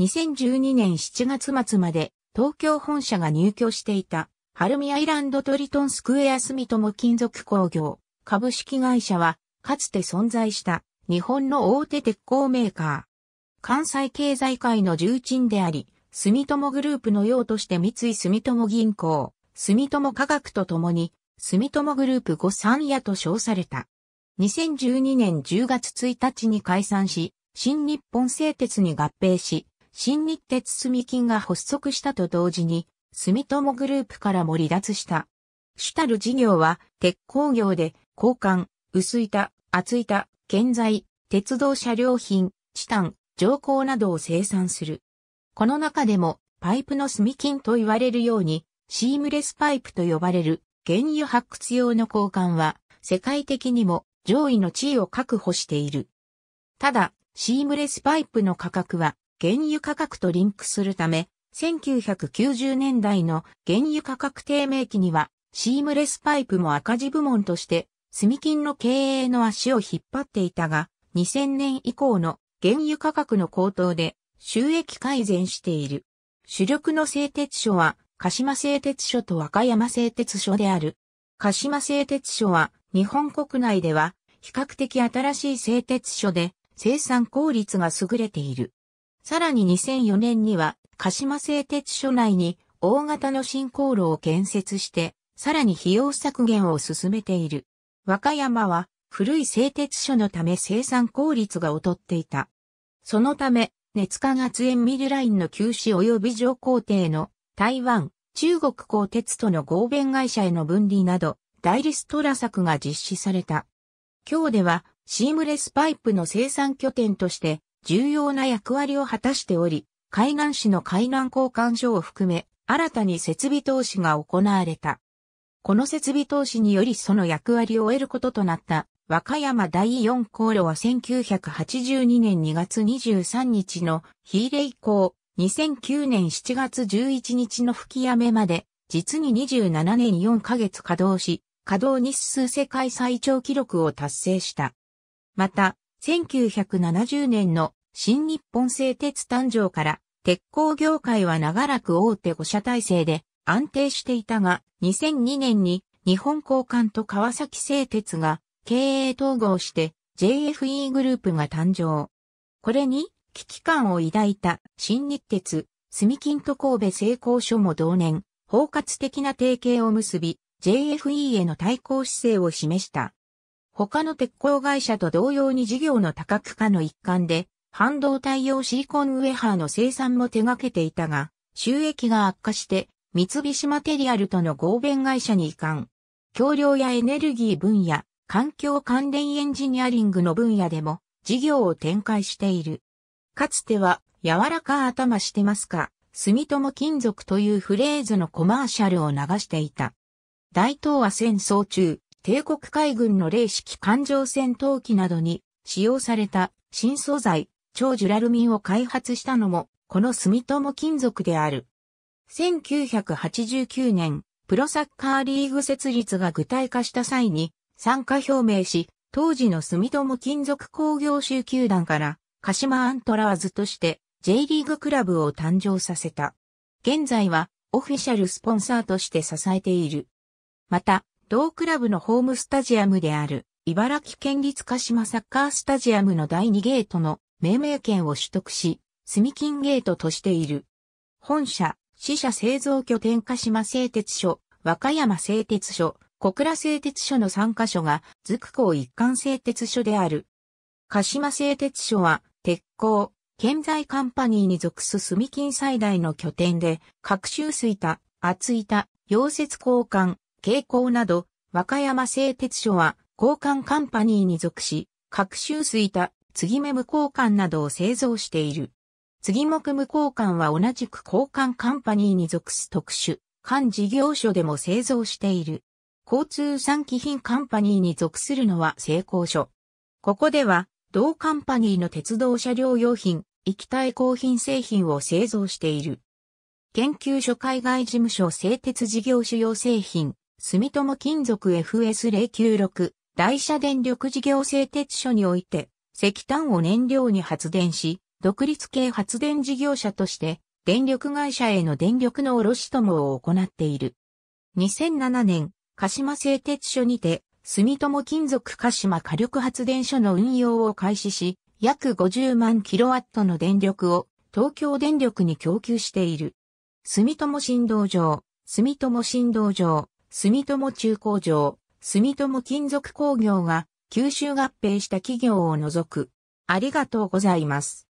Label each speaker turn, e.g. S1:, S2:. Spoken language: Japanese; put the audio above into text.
S1: 2012年7月末まで東京本社が入居していた、ルミアイランドトリトンスクエア住友金属工業株式会社は、かつて存在した日本の大手鉄鋼メーカー。関西経済界の重鎮であり、住友グループの用として三井住友銀行、住友科学とともに、住友グループ御三夜と称された。2012年10月1日に解散し、新日本製鉄に合併し、新日鉄住金が発足したと同時に、住友グループからも離脱した。主たる事業は、鉄鋼業で、交換、薄板、厚板、建材、鉄道車両品、チタン、乗降などを生産する。この中でも、パイプの住金と言われるように、シームレスパイプと呼ばれる、原油発掘用の交換は、世界的にも上位の地位を確保している。ただ、シームレスパイプの価格は原油価格とリンクするため、1990年代の原油価格低迷期には、シームレスパイプも赤字部門として、住金の経営の足を引っ張っていたが、2000年以降の原油価格の高騰で収益改善している。主力の製鉄所は、鹿島製鉄所と和歌山製鉄所である。鹿島製鉄所は、日本国内では、比較的新しい製鉄所で、生産効率が優れている。さらに2004年には、鹿島製鉄所内に大型の新航路を建設して、さらに費用削減を進めている。和歌山は古い製鉄所のため生産効率が劣っていた。そのため、熱化圧塩ミルラインの休止及び上皇帝の台湾、中国鋼鉄との合弁会社への分離など、大リストラ策が実施された。今日では、シームレスパイプの生産拠点として、重要な役割を果たしており、海南市の海南交換所を含め、新たに設備投資が行われた。この設備投資によりその役割を得ることとなった和歌山第4航路は1982年2月23日の日入れ以降、2009年7月11日の吹き雨まで、実に27年4ヶ月稼働し、稼働日数世界最長記録を達成した。また、1970年の新日本製鉄誕生から鉄鋼業界は長らく大手5社体制で安定していたが2002年に日本交換と川崎製鉄が経営統合して JFE グループが誕生。これに危機感を抱いた新日鉄、住金と神戸製鋼所も同年、包括的な提携を結び、JFE への対抗姿勢を示した。他の鉄鋼会社と同様に事業の多角化の一環で、半導体用シリコンウェハーの生産も手掛けていたが、収益が悪化して、三菱マテリアルとの合弁会社に移管。橋梁やエネルギー分野、環境関連エンジニアリングの分野でも事業を展開している。かつては、柔らか頭してますか、住友金属というフレーズのコマーシャルを流していた。大東亜戦争中、帝国海軍の霊式艦上戦闘機などに使用された新素材、超ジュラルミンを開発したのも、この住友金属である。1989年、プロサッカーリーグ設立が具体化した際に、参加表明し、当時の住友金属工業集球団から、鹿島アントラーズとして J リーグクラブを誕生させた。現在はオフィシャルスポンサーとして支えている。また、同クラブのホームスタジアムである、茨城県立鹿島サッカースタジアムの第2ゲートの命名権を取得し、住金ゲートとしている。本社、支社製造拠点鹿島製鉄所、和歌山製鉄所、小倉製鉄所の3カ所が、筑ク港一貫製鉄所である。鹿島製鉄所は、鉄鋼、建材カンパニーに属す住金最大の拠点で、各種水田、厚板、溶接交換、蛍光など、和歌山製鉄所は、交換カンパニーに属し、各州水田、継ぎ目無交換などを製造している。継ぎ無交換は同じく交換カンパニーに属す特殊、管事業所でも製造している。交通産機品カンパニーに属するのは成功所。ここでは、同カンパニーの鉄道車両用品、液体工品製品を製造している。研究所海外事務所製鉄事業主要製品、住友金属 FS096 台車電力事業製鉄所において石炭を燃料に発電し、独立系発電事業者として電力会社への電力の卸もを行っている。2007年、鹿島製鉄所にて住友金属鹿島火力発電所の運用を開始し、約50万キロワットの電力を東京電力に供給している。住友振動場、住友振動場、住友中工場、住友金属工業が吸収合併した企業を除く。ありがとうございます。